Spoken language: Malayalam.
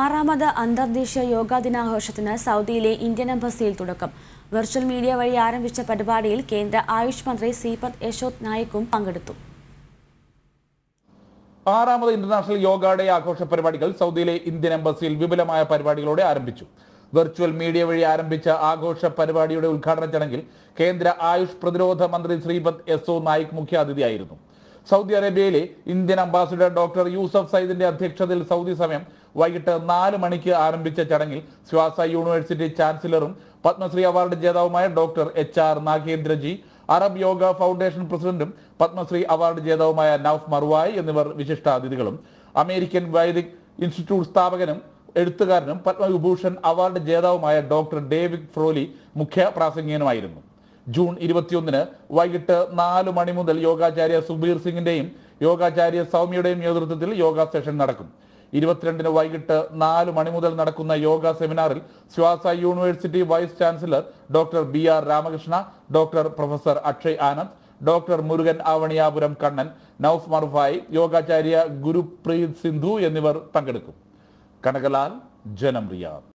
ആറാമത് അന്തർദേശീയ യോഗാ ദിനാഘോഷത്തിന് സൗദിയിലെ ഇന്ത്യൻ എംബസിയിൽ തുടക്കം വെർച്വൽ മീഡിയ വഴി ആരംഭിച്ച പരിപാടിയിൽ കേന്ദ്ര ആയുഷ് മന്ത്രി ശ്രീപദ് യശോത് നായിക്കും പങ്കെടുത്തു ആറാമത് ഇന്റർനാഷണൽ യോഗ ഡേ ആഘോഷ പരിപാടികൾ സൗദിയിലെ ഇന്ത്യൻ എംബസിയിൽ വിപുലമായ പരിപാടികളോടെ ആരംഭിച്ചു വെർച്വൽ മീഡിയ വഴി ആരംഭിച്ച ആഘോഷ പരിപാടിയുടെ ഉദ്ഘാടന ചടങ്ങിൽ കേന്ദ്ര ആയുഷ് പ്രതിരോധ മന്ത്രി ശ്രീപദ് ഒ നായിക് മുഖ്യാതിഥിയായിരുന്നു സൗദി അറേബ്യയിലെ ഇന്ത്യൻ അംബാസിഡർ ഡോക്ടർ യൂസഫ് സയ്യിദിന്റെ അധ്യക്ഷതയിൽ സൗദി സമയം വൈകിട്ട് നാല് മണിക്ക് ആരംഭിച്ച ചടങ്ങിൽ ശ്വാസ യൂണിവേഴ്സിറ്റി ചാൻസലറും പത്മശ്രീ അവാർഡ് ജേതാവുമായ doctor H R Nagendraji Arab yoga foundation പ്രസിഡന്റും പത്മശ്രീ അവാർഡ് ജേതാവുമായ നൌഫ് മറുവായ് എന്നിവർ വിശിഷ്ടാതിഥികളും അമേരിക്കൻ വൈദിക് ഇൻസ്റ്റിറ്റ്യൂട്ട് സ്ഥാപകനും എഴുത്തുകാരനും പത്മവിഭൂഷൺ അവാർഡ് ജേതാവുമായ ഡോക്ടർ ഡേവിഡ് ഫ്രോലി മുഖ്യ പ്രാസംഗികനുമായിരുന്നു ജൂൺ ഇരുപത്തിയൊന്നിന് വൈകിട്ട് നാല് മണി മുതൽ യോഗാചാര്യ സുബീർ സിംഗിന്റെയും യോഗാചാര്യ സൗമ്യയുടെയും നേതൃത്വത്തിൽ യോഗ സെഷൻ നടക്കും ഇരുപത്തിരണ്ടിന് വൈകിട്ട് നാല് മണി മുതൽ നടക്കുന്ന യോഗ സെമിനാറിൽ ശ്വാസ university vice chancellor doctor B R Ramakrishna doctor professor Akshay Anand doctor Murugan Avaniyapuram Kannan Nouf Marwaai Yogacharya Gurupreet Sindhu എന്നിവർ പങ്കെടുക്കും കനകലാൽ ജനം റിയാദ്